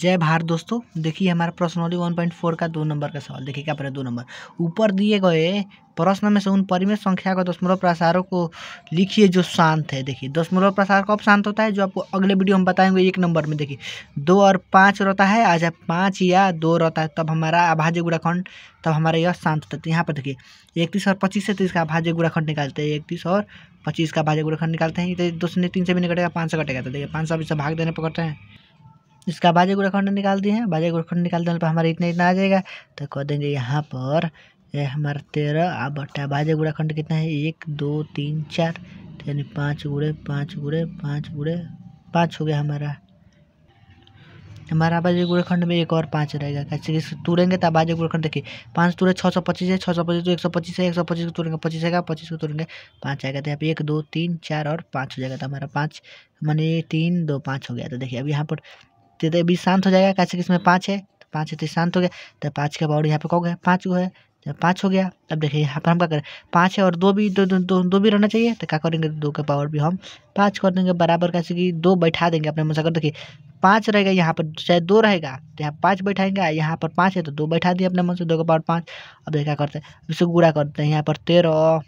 जय भारत दोस्तों देखिए हमारा वाली वन पॉइंट फोर का दो नंबर का सवाल देखिए क्या पर दो नंबर ऊपर दिए गए प्रश्न में से उन परिमेय संख्या का दशमलव प्रसारों को लिखिए जो शांत है देखिए दशमलव प्रसार कब शांत होता है जो आपको अगले वीडियो हम बताएंगे एक नंबर में देखिए दो और पाँच रहता है आज पाँच या दो रहता है तब हमारा अभाज्य गुड़ाखंड तब हमारा यह शांत होता है तो यहाँ पर देखिए इकतीस और पच्चीस से तीस तो का अभाज्य गुड़ाखंड निकालते हैं इकतीस और पच्चीस का आभाज्य गुड़ाखंड निकालते हैं तो दो से तीन से भी नहीं कटेगा पाँच से कटेगा तो देखिए पाँच सौ से भाग देने पकड़ते हैं इसका बाजे गुड़ाखंड निकाल दिए हैं बाजे गुड़खंड निकाल देने पर हमारा इतना इतना आ जाएगा तो कह देंगे यहाँ पर ये हमारा तेरह आ बटा बाजे गुड़ाखंड कितना है एक दो तीन चार तो यानी पाँच गुड़े पाँच गुड़े पाँच गुड़े पाँच हो गया हमारा हमारा बाजे गुड़खंड में एक और पाँच रहेगा कैसे तुरेंगे तो बाजे गुड़खंड देखिए पाँच तुरे छः सौ पच्चीस है छः सौ पच्चीस तो एक सौ पच्चीस है एक सौ पच्चीस को तुरेंगे पच्चीस आएगा पच्चीस को तुरेंगे पाँच आएगा तो यहाँ पे एक दो तीन चार और पाँच हो जाएगा तो हमारा पाँच मानी तीन दो पाँच हो गया तो देखिए अब यहाँ पर तो ये तो भी शांत हो जाएगा कैसे कि इसमें पाँच है तो पाँच है तो शांत हो गया तो पाँच का पावर यहाँ पे कौ है पाँच गो है तो पाँच हो गया अब देखिए यहाँ पर हम क्या करें पाँच है और दो भी दो दो, दो, दो भी रहना चाहिए तो क्या करेंगे दो का पावर भी हम पाँच कर देंगे बराबर कैसे कि दो बैठा देंगे अपने अगर देखिए पाँच रहेगा यहाँ पर चाहे दो रहेगा तो यहाँ पाँच बैठाएंगे यहाँ पर पाँच है तो दो बैठा दिए अपने मन से दो का पावर पाँच अब देखिए क्या करते हैं इसे गुड़ा करते हैं यहाँ पर तेरह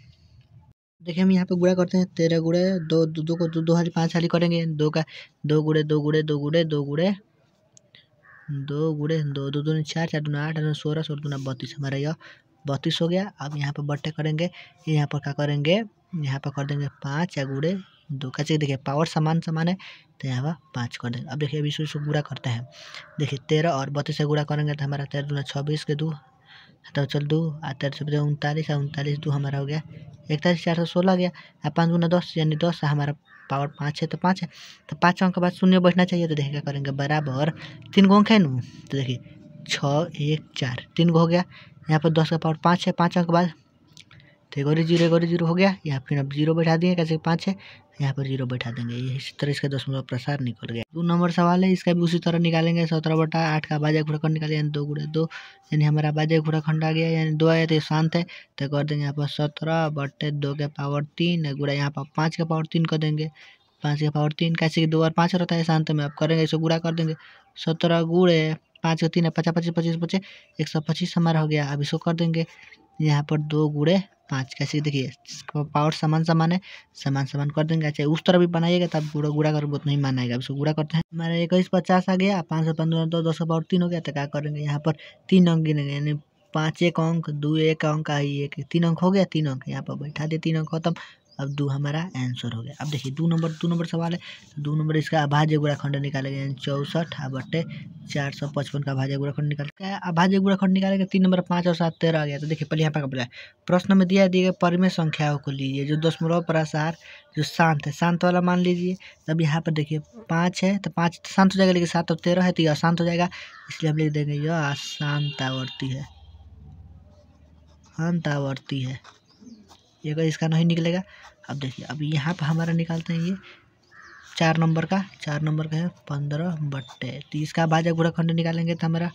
देखिए हम यहाँ पे गुड़ा करते हैं तेरह गुड़े दो दो, दो को दो, दो हाली पाँच हाली करेंगे दो का दो गुड़े दो गुड़े दो गुड़े दो गुड़े दो गुड़े दो दो दो चार चार दूना आठ दो सोलह सोलह दूना बत्तीस हमारा यह बत्तीस हो गया अब यहाँ पर बट्टे करेंगे यहाँ पर क्या करेंगे यहाँ पर कर देंगे पाँच या गुड़े दो का चाहिए अच्छा, देखिए पावर समान समान है तो यहाँ पर पाँच कर देंगे अब देखिए अभी इसको गुड़ा करते हैं देखिए तेरह और बत्तीस से गुड़ा करेंगे तो हमारा तेरह दूना छब्बीस के दो तो चल दो तेरह सौ पचास उनतालीस और उनतालीस दो हमारा हो गया इकतालीस चार सौ सोलह गया और पाँच गुना दस यानी दस हमारा पावर पाँच है तो पाँच है तो पाँच अंक के बाद शून्य बैठना चाहिए तो देखिए क्या करेंगे बराबर तीन गो अंक है ना तो देखिए छः एक चार तीन गो हो गया यहाँ पर दस का पावर पाँच है पाँच अंक के बाद तो एक और जीरो एक और जीरो हो गया यहाँ फिर अब जीरो बैठा दिए कैसे पाँच है यहाँ पर जीरो बैठा देंगे इसी तरह इसका दशमलव प्रसार निकल गया दो नंबर सवाल है इसका भी उसी तरह निकालेंगे सत्रह बटा आठ का बाजा खंड निकाले यानी दो गुड़े दो यानी हमारा बाजा खंड आ गया यानी दो आया तो शांत है तो कर देंगे यहाँ पर सत्रह बटे दो के पावर तीन गुड़ा यहाँ पर पाँच का पावर तीन कर देंगे पाँच का पावर तीन कैसे दो और पाँच रहता है शांत में अब करेंगे इसको गुड़ा कर देंगे सत्रह गुड़े पाँच का तीन है पचास पच्चीस पच्चीस पच्चीस एक सौ पच्चीस हमारा हो गया अब इसको कर देंगे यहाँ पर दो गुड़े पाँच कैसे देखिए पावर समान समान है समान समान कर देंगे अच्छा उस तरह भी बनाइएगा तब गुड़ा गुड़ा कर बहुत नहीं मानाएगा उसको गुड़ा करते हैं हमारे इक्कीस पचास आ गया पाँच सौ पंद्रह दो दो सौ पावर तीन हो गया तो क्या करेंगे यहाँ पर तीन अंक गिनेंगे यानी पाँच एक अंक दो एक अंक आई एक तीन अंक हो गया तीन अंक यहाँ पर बैठा दे तीन अंक खत्म अब दो हमारा आंसर हो गया अब देखिए दो नंबर दो नंबर सवाल है दो नंबर इसका अभाज्य निकालेगा चौसठ चौंसठ हाँ, बट्टे चार सौ पचपन का अभाज्य गुराखंड निकाल अभाज्य गुणाखंड निकालेगा तीन नंबर पाँच और सात तेरह आ गया तो देखिए पहले यहाँ पर कपड़ा है प्रश्न में दिया दिए गए परिमेय संख्याओं को लीजिए जो दशमलव प्रसार जो शांत है शांत वाला मान लीजिए तब यहाँ पर देखिए पाँच है तो पाँच शांत हो जाएगा लेकिन सात और तेरह है तो यह अशांत हो जाएगा इसलिए हम लिख देंगे यह अशांत आवर्ती है अंतावर्ती है ये अगर इसका नहीं निकलेगा अब देखिए अब यहाँ पर हमारा निकालते हैं ये चार नंबर का चार नंबर का है पंद्रह बट्टे तो इसका गुड़ा खंड निकालेंगे तो हमारा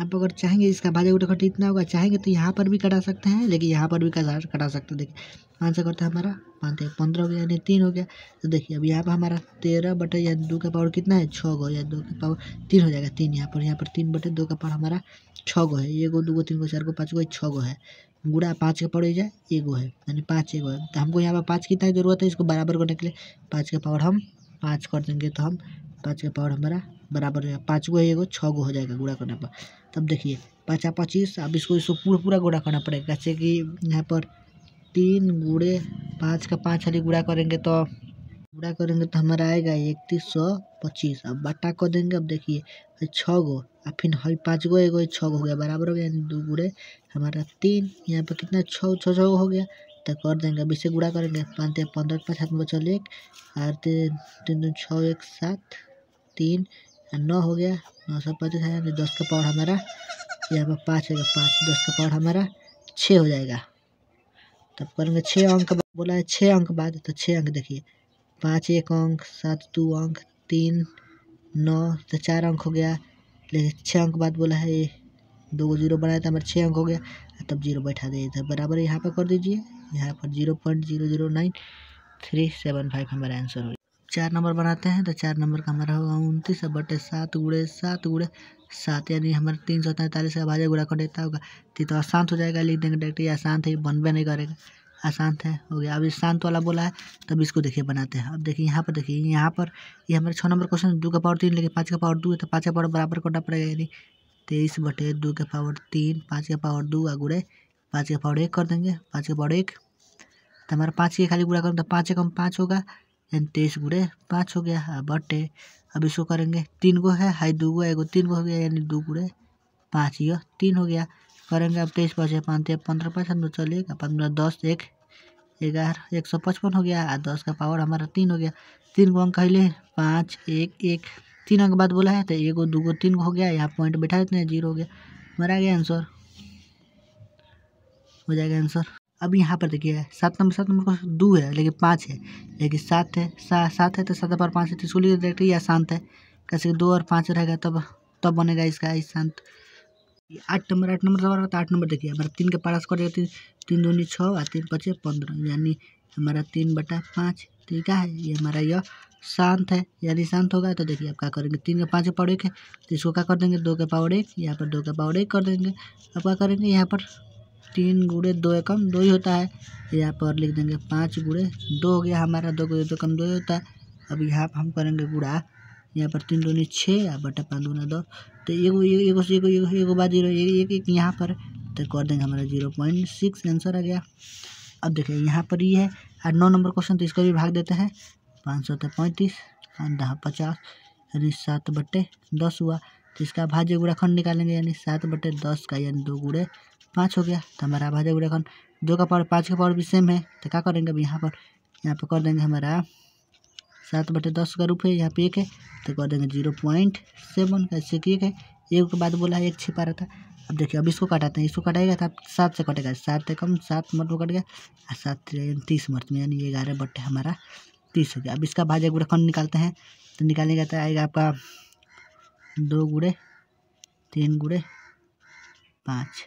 आप अगर चाहेंगे इसका गुड़ा गुड़ाखंड इतना होगा चाहेंगे तो यहाँ पर भी कटा सकते हैं लेकिन यहाँ पर भी कटा कटा सकते हैं देखिए आंसर करता है हमारा पाँच पंद्रह हो गया यानी तीन हो गया तो देखिए अब यहाँ पर हमारा तेरह बटे या दो का पावर कितना है छः गो या दो का पावर तीन हो जाएगा तीन यहाँ पर यहाँ पर तीन बटे दो का पावर हमारा छः गो है एक गो दो गो तीन गो चार गो पाँच गो छः गो है गुड़ा पाँच का पावर हो जाए एगो है यानी पाँच एगो है तो हमको यहाँ पर पाँच कितना की जरूरत है इसको बराबर करने के लिए पाँच का पावर हम पाँच कर देंगे तो हम पाँच का पावर हमारा बराबर हो जाएगा पाँच गो है एगो छः गो हो जाएगा गुड़ा करने पर तब देखिए पाँचा पच्चीस अब इसको इसको पूरा पूरा गुड़ा करना पड़ेगा जैसे कि यहाँ पर तीन गुड़े पाँच का पाँच हरी गुड़ा करेंगे तो गुड़ा करेंगे तो हमारा आएगा इकतीस सौ पच्चीस अब बट्टा कर देंगे अब देखिए हई छः गो आ फिन हई पाँच गो एगो छः गो हो गया बराबर हो गया दो गुड़े हमारा तीन यहाँ पर कितना छः छः छः हो गया तो कर देंगे बीस से गुड़ा करेंगे पाँच पंद्रह पाँच हाथ में बचल एक और तीन तीन दो छः एक सात तीन नौ हो गया नौ सौ पैंतीस है दस का पावर हमारा यहाँ पर पाँच गया पाँच दस का पावर हमारा छः हो जाएगा तब करेंगे छः अंक बोला है छः अंक बाद तो छः अंक देखिए पाँच एक अंक सात दो अंक तीन नौ तो चार अंक हो गया लेकिन छः अंक बाद बोला है दो को जीरो बनाया था हमारा छः अंक हो गया तब जीरो बैठा दिए थे तो बराबर यहाँ पर कर दीजिए यहाँ पर zero point zero zero nine three seven five हमारा आंसर हो चार नंबर बनाते हैं तो चार नंबर का हमारा होगा उनतीस बटे सात उड़े सात उड़े सात यानी हमारे तीन सौ तैंतालीस का भाजा गुड़ा कर देता होगा तो आसान तो हो जाएगा लिख देंगे डायरेक्ट ये आसान थे बनबे नहीं करेगा अशांत है हो गया अभी शांत वाला बोला है तब इसको देखिए बनाते हैं अब देखिए यहाँ पर देखिए यहाँ पर ये हमारे छः नंबर क्वेश्चन दो का पावर तीन लेकिन पाँच का पावर दो है तो पाँच का पावर बराबर करना पड़ेगा यानी तेईस बटे दो का पावर तीन पाँच का पावर दो गुड़े पाँच का पावर एक कर देंगे पाँच का पावर एक तो हमारा पाँच के खाली गुड़ा करें तो पाँच कम पाँच होगा यानी तेईस गुड़े पाँच हो गया बटे अब इसको करेंगे तीन गो है हाई दो गो एगो तीन गो हो गया यानी दो गुड़े पाँच यो तीन हो गया करेंगे अब तेईस पाँच पाँच पंद्रह पैसा लोग चलिएगा पंद्रह दस एक ग्यारह एक सौ पचपन हो गया और दस का पावर हमारा तीन हो गया तीन को अंक कहले पाँच एक एक तीन अंक बाद बोला है तो एक दो गो तीन हो गया यहाँ पॉइंट बैठा देते हैं जीरो हो गया हमारा आ गया आंसर हो जाएगा आंसर अब यहाँ पर देखिए सात नंबर सात नंबर का दो है लेकिन पाँच है लेकिन सात है सा, सात है तो सात पर पाँच है तो इसको लिए डायरेक्ट या शांत है कैसे दो और पाँच रहेगा तब तब बनेगा इसका शांत आठ नंबर आठ नंबर सवाल आठ नंबर देखिए हमारा तीन का पारस कर देते तीन दूनी छः और तीन पचे पंद्रह यानी हमारा तीन बटा पाँच ठीक तो है ये हमारा यह शांत है यानी शांत होगा तो देखिए आप क्या करेंगे तीन का पाँच का पावर एक है तो इसको क्या कर देंगे दो का पावर एक यहाँ पर दो का पावर एक कर देंगे अब क्या करेंगे यहाँ पर तीन गुड़े दो एकम दो ही होता है यहाँ पर लिख देंगे पाँच गुड़े दो हो गया हमारा दो गुड़े दो कम दो ही होता है अब यहाँ पर हम करेंगे गुड़ा यहाँ पर तीन दूनी छः या बटा पाँच दूना दो तो एगो एगो से एगो एगो एगो बाद जीरो एक एक यहाँ पर तो कर देंगे हमारा जीरो पॉइंट सिक्स आंसर आ गया अब देखिए यहाँ पर ये है और नौ नंबर क्वेश्चन तो इसको भी भाग देते हैं पाँच सौ तो पैंतीस दहा पचास यानी सात बट्टे दस हुआ तो इसका भाज्य गुड़ाखंड निकालेंगे यानी सात बट्टे दस का यानी दो गुड़े पाँच हो गया तो हमारा भाज्य गुड़ाखंड दो का पावर पाँच का पावर भी सेम है तो क्या करेंगे अब यहाँ पर यहाँ पर कर देंगे हमारा सात बटे दस का रूप है यहाँ पे एक है तो कर देंगे जीरो पॉइंट सेवन ऐसे की एक है एक के बाद बोला है एक छिपा रहा था अब देखिए अब इसको कटाते हैं इसको कटाएगा तो आप सात से कटेगा सात कम सात मर्द में कट गया और सात तीस मर्द में यानी ग्यारह बटे हमारा तीस हो गया अब इसका भाज्य गुड़ा खंड निकालते हैं तो निकालने का तो आएगा आपका दो गुड़े तीन गुड़े पाँच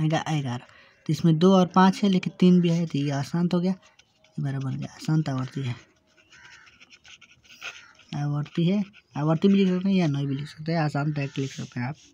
आएगा ग्यारह तो इसमें दो और पाँच है लेकिन तीन भी है तो ये आसान तो हो गया बराबर गया आसान तो है आवर्ती है आवर्ती भी लिख सकते हैं या नहीं भी लिख सकते हैं आसान टैक्ट लिख सकते हैं आप